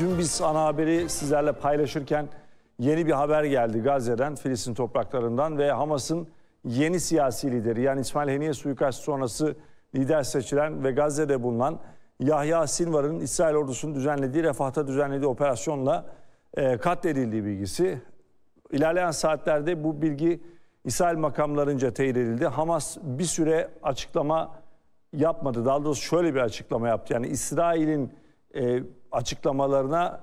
Dün biz ana haberi sizlerle paylaşırken yeni bir haber geldi Gazze'den, Filistin topraklarından ve Hamas'ın yeni siyasi lideri yani İsmail Heniye suikast sonrası lider seçilen ve Gazze'de bulunan Yahya Sinvar'ın İsrail ordusunun düzenlediği, Refah'ta düzenlediği operasyonla e, katledildiği bilgisi. İlerleyen saatlerde bu bilgi İsrail makamlarınca teyit edildi. Hamas bir süre açıklama yapmadı. Daha doğrusu şöyle bir açıklama yaptı. Yani İsrail'in e, açıklamalarına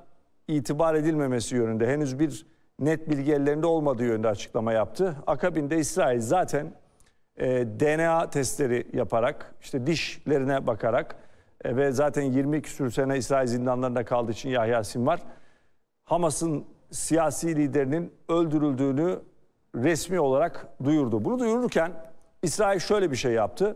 itibar edilmemesi yönünde henüz bir net bilgi ellerinde olmadığı yönünde açıklama yaptı. Akabinde İsrail zaten e, DNA testleri yaparak işte dişlerine bakarak e, ve zaten 20 küsür sene İsrail zindanlarında kaldığı için Yahya Sinvar Hamas'ın siyasi liderinin öldürüldüğünü resmi olarak duyurdu. Bunu duyururken İsrail şöyle bir şey yaptı.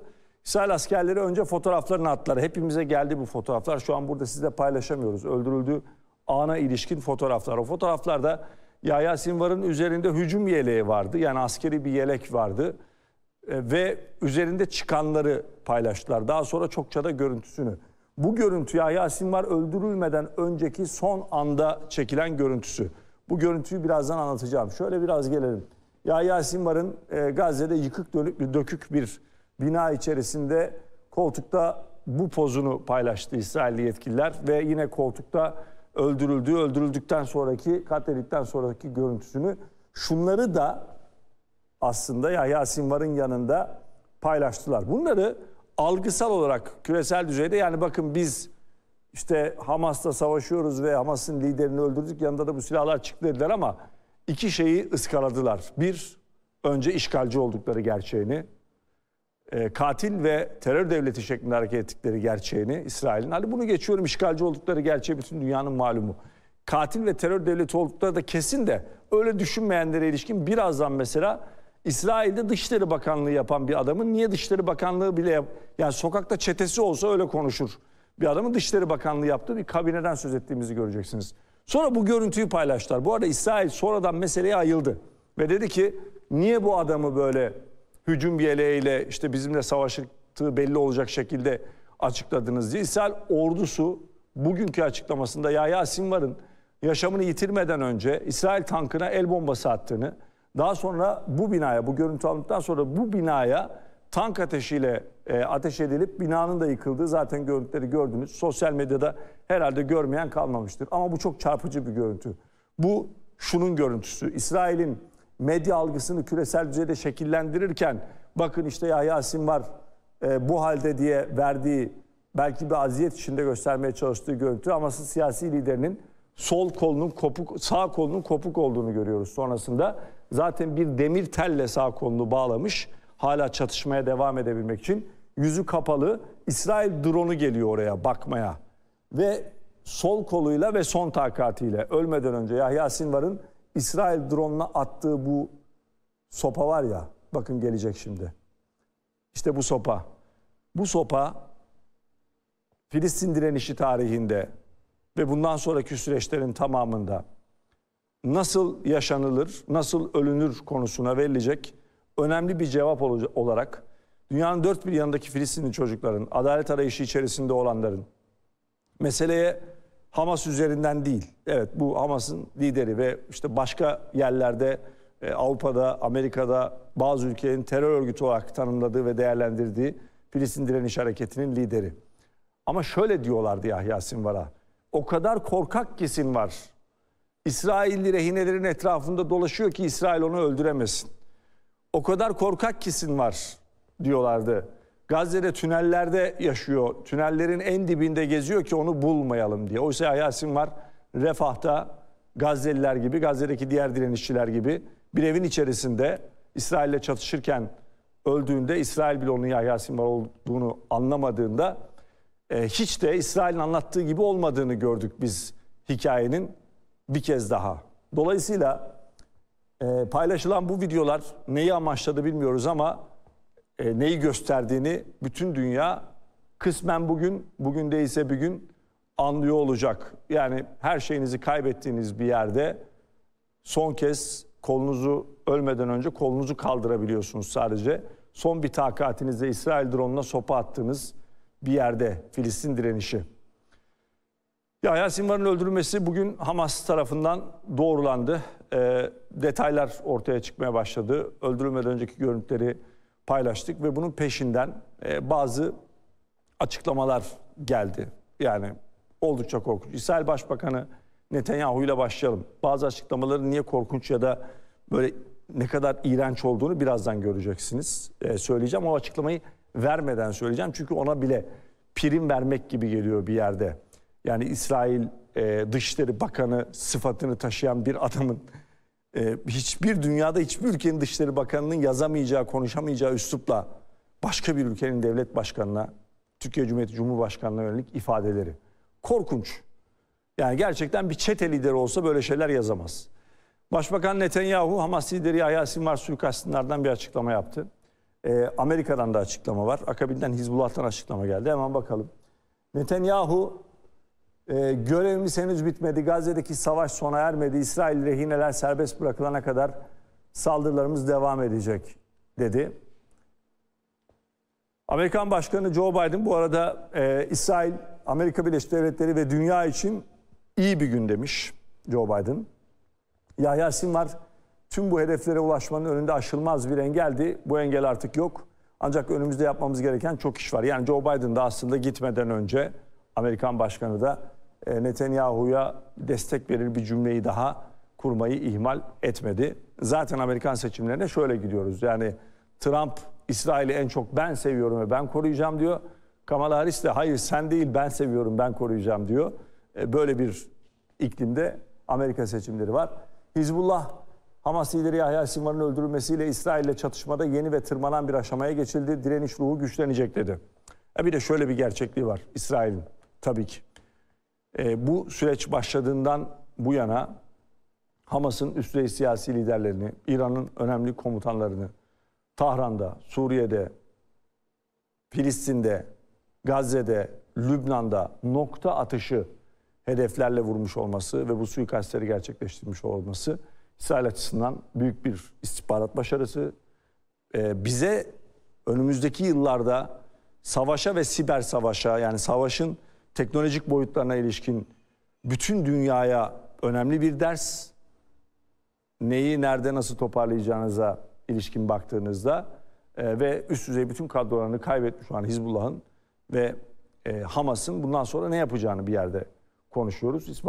İsrail askerleri önce fotoğraflarını attılar. Hepimize geldi bu fotoğraflar. Şu an burada sizle paylaşamıyoruz. Öldürüldüğü ana ilişkin fotoğraflar. O fotoğraflarda Yahya Sinvar'ın üzerinde hücum yeleği vardı. Yani askeri bir yelek vardı. E, ve üzerinde çıkanları paylaştılar. Daha sonra çokça da görüntüsünü. Bu görüntü Yahya Sinvar öldürülmeden önceki son anda çekilen görüntüsü. Bu görüntüyü birazdan anlatacağım. Şöyle biraz gelelim. Yahya Sinvar'ın e, Gazze'de yıkık dönük, dökük bir bina içerisinde koltukta bu pozunu paylaştı İsrailli yetkililer ve yine koltukta öldürüldüğü, öldürüldükten sonraki, katledildikten sonraki görüntüsünü şunları da aslında Yahya Sinvar'ın yanında paylaştılar. Bunları algısal olarak küresel düzeyde yani bakın biz işte Hamas'la savaşıyoruz ve Hamas'ın liderini öldürdük yanında da bu silahlar çıktı dediler ama iki şeyi ıskaladılar. Bir, önce işgalci oldukları gerçeğini e, katil ve terör devleti şeklinde hareket ettikleri gerçeğini İsrail'in. Hadi bunu geçiyorum işgalci oldukları gerçeği bütün dünyanın malumu. Katil ve terör devleti oldukları da kesin de öyle düşünmeyenlere ilişkin birazdan mesela İsrail'de Dışişleri Bakanlığı yapan bir adamın niye Dışişleri Bakanlığı bile yap yani sokakta çetesi olsa öyle konuşur. Bir adamın Dışişleri Bakanlığı yaptığı bir kabineden söz ettiğimizi göreceksiniz. Sonra bu görüntüyü paylaştılar. Bu arada İsrail sonradan meseleye ayıldı. Ve dedi ki niye bu adamı böyle hücum yeleğiyle işte bizimle savaştığı belli olacak şekilde açıkladınız diye. İsrail ordusu bugünkü açıklamasında Yahya Sinvar'ın yaşamını yitirmeden önce İsrail tankına el bombası attığını, daha sonra bu binaya, bu görüntü alındıktan sonra bu binaya tank ateşiyle e, ateş edilip binanın da yıkıldığı zaten görüntüleri gördünüz. Sosyal medyada herhalde görmeyen kalmamıştır. Ama bu çok çarpıcı bir görüntü. Bu şunun görüntüsü. İsrail'in medya algısını küresel düzeyde şekillendirirken bakın işte ya Yasin var e, bu halde diye verdiği belki bir aziyet içinde göstermeye çalıştığı görüntü ama siyasi liderinin sol kolunun kopuk sağ kolunun kopuk olduğunu görüyoruz sonrasında. Zaten bir demir telle sağ kolunu bağlamış hala çatışmaya devam edebilmek için yüzü kapalı İsrail dronu geliyor oraya bakmaya ve sol koluyla ve son takatiyle ölmeden önce Yahya Sinvar'ın İsrail drone'una attığı bu sopa var ya, bakın gelecek şimdi. İşte bu sopa. Bu sopa Filistin direnişi tarihinde ve bundan sonraki süreçlerin tamamında nasıl yaşanılır, nasıl ölünür konusuna verilecek önemli bir cevap olarak dünyanın dört bir yanındaki Filistinli çocukların, adalet arayışı içerisinde olanların meseleye Hamas üzerinden değil. Evet bu Hamas'ın lideri ve işte başka yerlerde e, Avrupa'da, Amerika'da bazı ülkelerin terör örgütü olarak tanımladığı ve değerlendirdiği Filistin Direniş Hareketi'nin lideri. Ama şöyle diyorlardı Yahya Sinvar'a. O kadar korkak ki var, İsrailli rehinelerin etrafında dolaşıyor ki İsrail onu öldüremesin. O kadar korkak ki var." diyorlardı Gazze'de tünellerde yaşıyor. Tünellerin en dibinde geziyor ki onu bulmayalım diye. Oysa Yasin var Refah'ta Gazze'liler gibi, Gazze'deki diğer direnişçiler gibi bir evin içerisinde İsrail'le çatışırken öldüğünde İsrail bile onun Yahya Sinvar olduğunu anlamadığında e, hiç de İsrail'in anlattığı gibi olmadığını gördük biz hikayenin bir kez daha. Dolayısıyla e, paylaşılan bu videolar neyi amaçladı bilmiyoruz ama e, neyi gösterdiğini bütün dünya kısmen bugün, bugün değilse bir gün anlıyor olacak. Yani her şeyinizi kaybettiğiniz bir yerde son kez kolunuzu ölmeden önce kolunuzu kaldırabiliyorsunuz sadece. Son bir takatinizde İsrail drone'una sopa attığınız bir yerde Filistin direnişi. Yahya Sinvar'ın öldürülmesi bugün Hamas tarafından doğrulandı. E, detaylar ortaya çıkmaya başladı. Öldürülmeden önceki görüntüleri paylaştık ve bunun peşinden e, bazı açıklamalar geldi. Yani oldukça korkunç. İsrail Başbakanı Netanyahu ile başlayalım. Bazı açıklamaların niye korkunç ya da böyle ne kadar iğrenç olduğunu birazdan göreceksiniz. E, söyleyeceğim o açıklamayı vermeden söyleyeceğim. Çünkü ona bile prim vermek gibi geliyor bir yerde. Yani İsrail e, Dışişleri Bakanı sıfatını taşıyan bir adamın e, hiçbir dünyada hiçbir ülkenin Dışişleri Bakanı'nın yazamayacağı, konuşamayacağı üslupla başka bir ülkenin devlet başkanına, Türkiye Cumhuriyeti Cumhurbaşkanı'na yönelik ifadeleri. Korkunç. Yani gerçekten bir çete lideri olsa böyle şeyler yazamaz. Başbakan Netanyahu, Hamas lideri Yahya Sinvar suikastinlerden bir açıklama yaptı. E, Amerika'dan da açıklama var. Akabinden Hizbullah'tan açıklama geldi. Hemen bakalım. Netanyahu ee, görevimiz henüz bitmedi. Gazze'deki savaş sona ermedi. İsrail rehineler serbest bırakılana kadar saldırılarımız devam edecek dedi. Amerikan Başkanı Joe Biden bu arada e, İsrail, Amerika Birleşik Devletleri ve dünya için iyi bir gün demiş Joe Biden. Yahya Sinvar tüm bu hedeflere ulaşmanın önünde aşılmaz bir engeldi. Bu engel artık yok. Ancak önümüzde yapmamız gereken çok iş var. Yani Joe Biden de aslında gitmeden önce Amerikan Başkanı da e, Netanyahu'ya destek verir bir cümleyi daha kurmayı ihmal etmedi. Zaten Amerikan seçimlerine şöyle gidiyoruz. Yani Trump İsrail'i en çok ben seviyorum ve ben koruyacağım diyor. Kamala Harris de hayır sen değil ben seviyorum ben koruyacağım diyor. E, böyle bir iklimde Amerika seçimleri var. Hizbullah Hamas lideri Yahya Sinvar'ın öldürülmesiyle İsrail ile çatışmada yeni ve tırmanan bir aşamaya geçildi. Direniş ruhu güçlenecek dedi. E bir de şöyle bir gerçekliği var İsrail'in tabii ki e, bu süreç başladığından bu yana Hamas'ın üst düzey siyasi liderlerini, İran'ın önemli komutanlarını Tahran'da, Suriye'de, Filistin'de, Gazze'de, Lübnan'da nokta atışı hedeflerle vurmuş olması ve bu suikastleri gerçekleştirmiş olması İsrail açısından büyük bir istihbarat başarısı. Ee, bize önümüzdeki yıllarda savaşa ve siber savaşa yani savaşın teknolojik boyutlarına ilişkin bütün dünyaya önemli bir ders. Neyi nerede nasıl toparlayacağınıza ilişkin baktığınızda e, ve üst düzey bütün kadrolarını kaybetmiş olan Hizbullah'ın ve e, Hamas'ın bundan sonra ne yapacağını bir yerde konuşuyoruz. İsmail